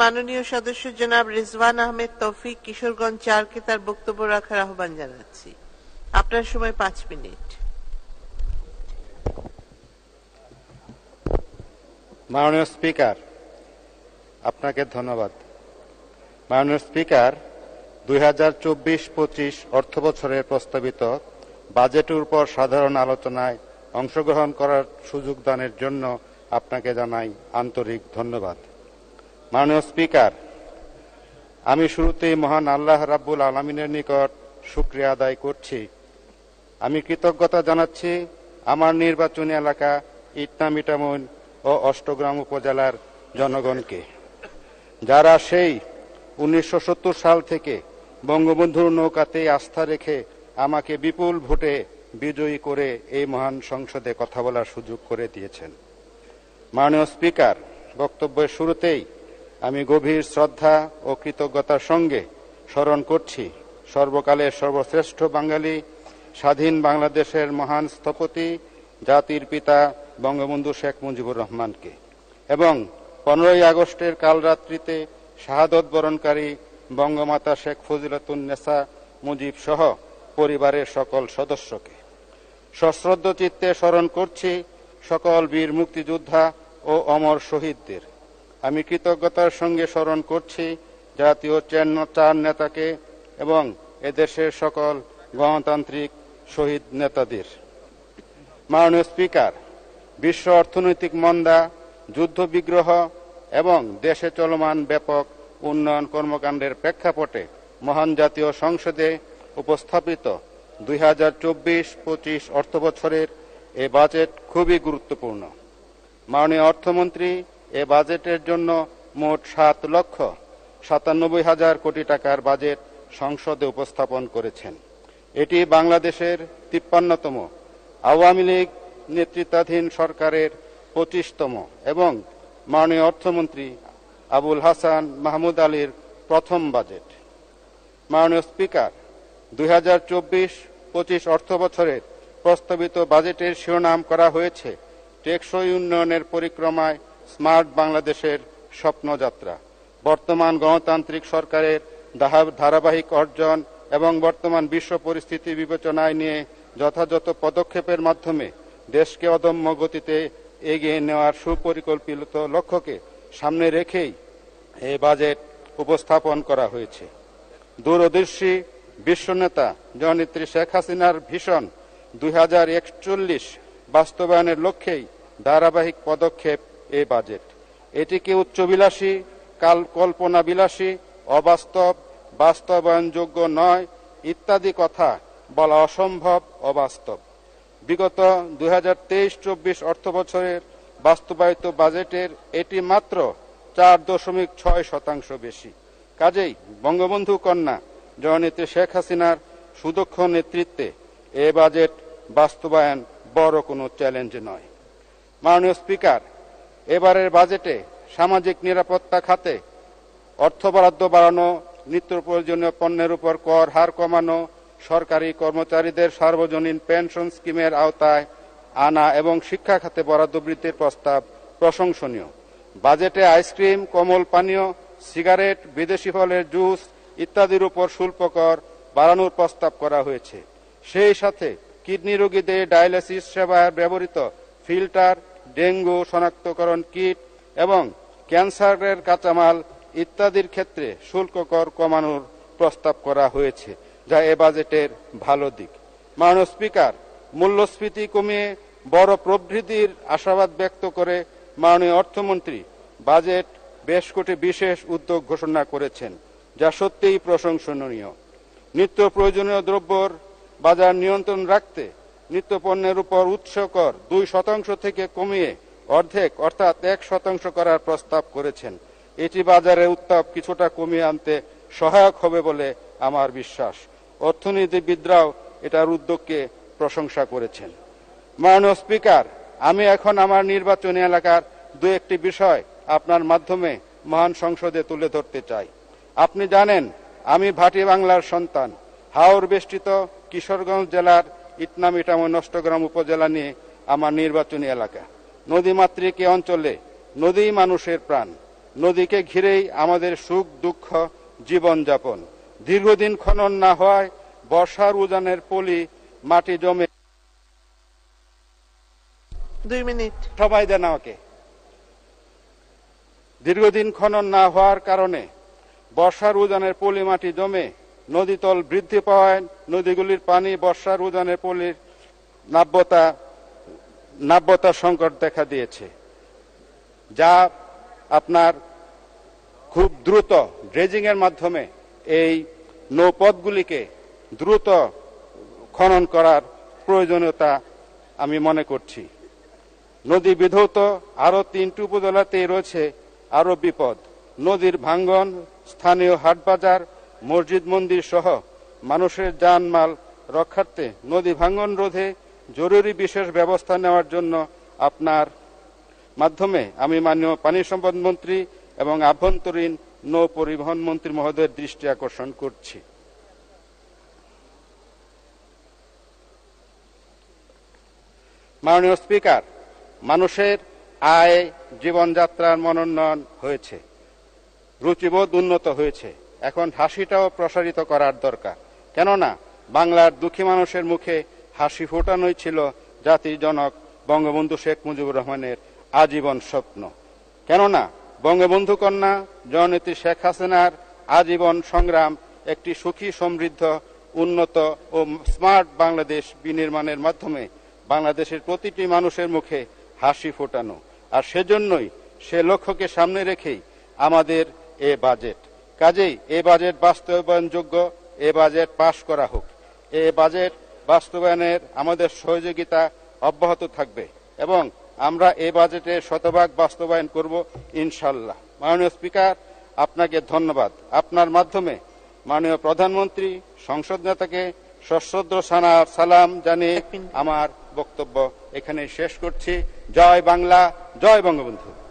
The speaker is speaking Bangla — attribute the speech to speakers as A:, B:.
A: মাননীয় সদস্য জনাব রেজওয়ান আহমেদ তৌফিক কিশোরগঞ্জ চারকে তার বক্তব্য রাখার আহ্বান জানাচ্ছি আপনার সময় পাঁচ মিনিট মাননীয় স্পিকার আপনাকে ধন্যবাদ মাননীয় স্পিকার দুই হাজার চব্বিশ পঁচিশ অর্থ বছরের প্রস্তাবিত বাজেটের উপর সাধারণ আলোচনায় অংশগ্রহণ করার সুযোগ দানের জন্য আপনাকে জানাই আন্তরিক ধন্যবাদ মাননীয় স্পিকার আমি শুরুতে মহান আল্লাহ রাব্বুল আলমিনের নিকট শুক্রিয়া আদায় করছি আমি কৃতজ্ঞতা জানাচ্ছি আমার নির্বাচনী এলাকা ইটনা মিটামুন ও অষ্টগ্রাম উপজেলার জনগণকে যারা সেই উনিশশো সাল থেকে বঙ্গবন্ধুর নৌকাতে আস্থা রেখে আমাকে বিপুল ভোটে বিজয়ী করে এই মহান সংসদে কথা বলার সুযোগ করে দিয়েছেন মাননীয় স্পিকার বক্তব্যের শুরুতেই আমি গভীর শ্রদ্ধা ও কৃতজ্ঞতার সঙ্গে স্মরণ করছি সর্বকালের সর্বশ্রেষ্ঠ বাঙালি স্বাধীন বাংলাদেশের মহান স্থপতি জাতির পিতা বঙ্গবন্ধু শেখ মুজিবুর রহমানকে এবং পনেরোই আগস্টের কালরাত্রিতে শাহাদত বরণকারী বঙ্গমাতা শেখ ফজিলাতুন্নেসা মুজিব সহ পরিবারের সকল সদস্যকে সশ্রদ্ধ চিত্তে স্মরণ করছি সকল বীর মুক্তিযোদ্ধা ও অমর শহীদদের আমি কৃতজ্ঞতার সঙ্গে স্মরণ করছি জাতীয় চার নেতাকে এবং এদেশের সকল গণতান্ত্রিক শহীদ নেতাদের মাননীয় স্পিকার বিশ্ব অর্থনৈতিক মন্দা যুদ্ধবিগ্রহ এবং দেশে চলমান ব্যাপক উন্নয়ন কর্মকাণ্ডের প্রেক্ষাপটে মহান জাতীয় সংসদে উপস্থাপিত দুই হাজার চব্বিশ পঁচিশ অর্থবছরের এ বাজেট খুবই গুরুত্বপূর্ণ মাননীয় অর্থমন্ত্রী এ বাজেটের জন্য মোট সাত লক্ষ সাতানব্বই হাজার কোটি টাকার বাজেট সংসদে উপস্থাপন করেছেন এটি বাংলাদেশের তিপ্পান্নতম আওয়ামী লীগ নেতৃত্বাধীন সরকারের পঁচিশতম এবং মাননীয় অর্থমন্ত্রী আবুল হাসান মাহমুদ আলীর প্রথম বাজেট মাননীয় স্পিকার দুই হাজার চব্বিশ পঁচিশ অর্থ বছরের প্রস্তাবিত বাজেটের শিরোনাম করা হয়েছে টেকসই উন্নয়নের পরিক্রমায় স্মার্ট বাংলাদেশের স্বপ্নযাত্রা বর্তমান গণতান্ত্রিক সরকারের ধারাবাহিক অর্জন এবং বর্তমান বিশ্ব পরিস্থিতি বিবেচনায় নিয়ে যথাযথ পদক্ষেপের মাধ্যমে দেশকে অদম্য গতিতে এগিয়ে নেওয়ার সুপরিকল্পিত লক্ষ্যকে সামনে রেখেই এই বাজেট উপস্থাপন করা হয়েছে দূরদৃষ্টি বিশ্বনেতা জননেত্রী শেখ হাসিনার ভীষণ দুই বাস্তবায়নের লক্ষ্যেই ধারাবাহিক পদক্ষেপ এ বাজেট এটিকে উচ্চবিলাসী কাল কল্পনাবিলাসী অবাস্তব বাস্তবায়নযোগ্য নয় ইত্যাদি কথা বলা অসম্ভব অবাস্তব বিগত দুই হাজার তেইশ চব্বিশ অর্থ বছরের বাস্তবায়িত বাজেটের এটি মাত্র চার দশমিক ছয় শতাংশ বেশি কাজেই বঙ্গবন্ধু কন্যা জননেত্রী শেখ হাসিনার সুদক্ষ নেতৃত্বে এ বাজেট বাস্তবায়ন বড় কোনো চ্যালেঞ্জ নয় মাননীয় স্পিকার এবারের বাজেটে সামাজিক নিরাপত্তা খাতে অর্থ বরাদ্দ বাড়ানো নিত্য প্রয়োজনীয় পণ্যের উপর কর হার কমানো সরকারি কর্মচারীদের সার্বজনীন পেনশন স্কিমের আওতায় আনা এবং শিক্ষা খাতে বরাদ্দ বৃদ্ধির প্রস্তাব প্রশংসনীয় বাজেটে আইসক্রিম কোমল পানীয় সিগারেট বিদেশি ফলের জুস ইত্যাদির উপর শুল্ক কর বাড়ানোর প্রস্তাব করা হয়েছে সেই সাথে কিডনি রোগীদের ডায়ালিসিস সেবায় ব্যবহৃত ফিল্টার ডেঙ্গু শনাক্তকরণ কিট এবং ক্যান্সারের কাঁচামাল ইত্যাদির ক্ষেত্রে শুল্ক কর কমানোর প্রস্তাব করা হয়েছে যা এ বাজেটের ভালো দিক মাননীয় স্পিকার মূল্যস্ফীতি কমিয়ে বড় প্রবৃদ্ধির আশাবাদ ব্যক্ত করে মাননীয় অর্থমন্ত্রী বাজেট বেশ কোটি বিশেষ উদ্যোগ ঘোষণা করেছেন যা সত্যিই প্রশংসনীয় নিত্য প্রয়োজনীয় দ্রব্যর বাজার নিয়ন্ত্রণ রাখতে নিত্যপণ্যের উপর উৎস কর দুই শতাংশ থেকে কমিয়ে অর্ধেক অর্থাৎ এক শতাংশ করার প্রস্তাব করেছেন এটি বাজারে উত্তাপ কিছুটা কমিয়ে আনতে সহায়ক হবে বলে আমার বিশ্বাস অর্থনীতিবিদরাও এটার উদ্যোগকে প্রশংসা করেছেন মাননীয় স্পিকার আমি এখন আমার নির্বাচনী এলাকার দু একটি বিষয় আপনার মাধ্যমে মহান সংসদে তুলে ধরতে চাই আপনি জানেন আমি ভাটি বাংলার সন্তান হাওর বেষ্টিত কিশোরগঞ্জ জেলার ইটনাম ইটাম নষ্টগ্রাম উপজেলা নিয়ে আমার নির্বাচনী এলাকা নদীমাতৃক এ অঞ্চলে নদী মানুষের প্রাণ নদীকে ঘিরেই আমাদের সুখ দুঃখ জীবনযাপন দীর্ঘদিন খনন না হওয়ায় বর্ষার উজানের পলি মাটি জমে দুই মিনিট সবাই দেন আমাকে দীর্ঘদিন খনন না হওয়ার কারণে বর্ষার উজানের পলি মাটি জমে নদীতল বৃদ্ধি পাওয়ায় নদীগুলির পানি বর্ষার উজানে পলির নাব্যতা নাব্যতা সংকট দেখা দিয়েছে যা আপনার খুব দ্রুত ড্রেজিংয়ের মাধ্যমে এই নৌপথগুলিকে দ্রুত খনন করার প্রয়োজনীয়তা আমি মনে করছি নদী বিধৌত আরও তিনটি উপজেলাতেই রয়েছে আরও বিপদ নদীর ভাঙ্গন স্থানীয় হাটবাজার মসজিদ মন্দির সহ মানুষের যানমাল রক্ষার্থে নদী ভাঙ্গন রোধে জরুরি বিশেষ ব্যবস্থা নেওয়ার জন্য আপনার মাধ্যমে আমি মাননীয় পানি সম্পদ মন্ত্রী এবং আভ্যন্তরীণ নৌ পরিবহন মন্ত্রী মহোদয়ের দৃষ্টি আকর্ষণ করছি মাননীয় স্পিকার মানুষের আয় জীবনযাত্রার মনোন্নয়ন হয়েছে রুচিবোধ উন্নত হয়েছে এখন হাসিটাও প্রসারিত করার দরকার কেননা বাংলার দুঃখী মানুষের মুখে হাসি ফোটানোই ছিল জাতির জনক বঙ্গবন্ধু শেখ মুজিবুর রহমানের আজীবন স্বপ্ন কেননা বঙ্গবন্ধু কন্যা জননেত্রী শেখ হাসিনার আজীবন সংগ্রাম একটি সুখী সমৃদ্ধ উন্নত ও স্মার্ট বাংলাদেশ বিনির্মাণের মাধ্যমে বাংলাদেশের প্রতিটি মানুষের মুখে হাসি ফোটানো আর সেজন্যই সে লক্ষ্যকে সামনে রেখেই আমাদের এ বাজেট কাজেই এ বাজেট বাস্তবায়নযোগ্য এ বাজেট পাশ করা হোক এ বাজেট বাস্তবায়নের আমাদের সহযোগিতা অব্যাহত থাকবে এবং আমরা এ বাজেটে শতভাগ বাস্তবায়ন করব ইনশাল্লাহ মাননীয় স্পিকার আপনাকে ধন্যবাদ আপনার মাধ্যমে মাননীয় প্রধানমন্ত্রী সংসদ নেতাকে সশ্রদ্র সানার সালাম জানিয়ে আমার বক্তব্য এখানে শেষ করছি জয় বাংলা জয় বঙ্গবন্ধু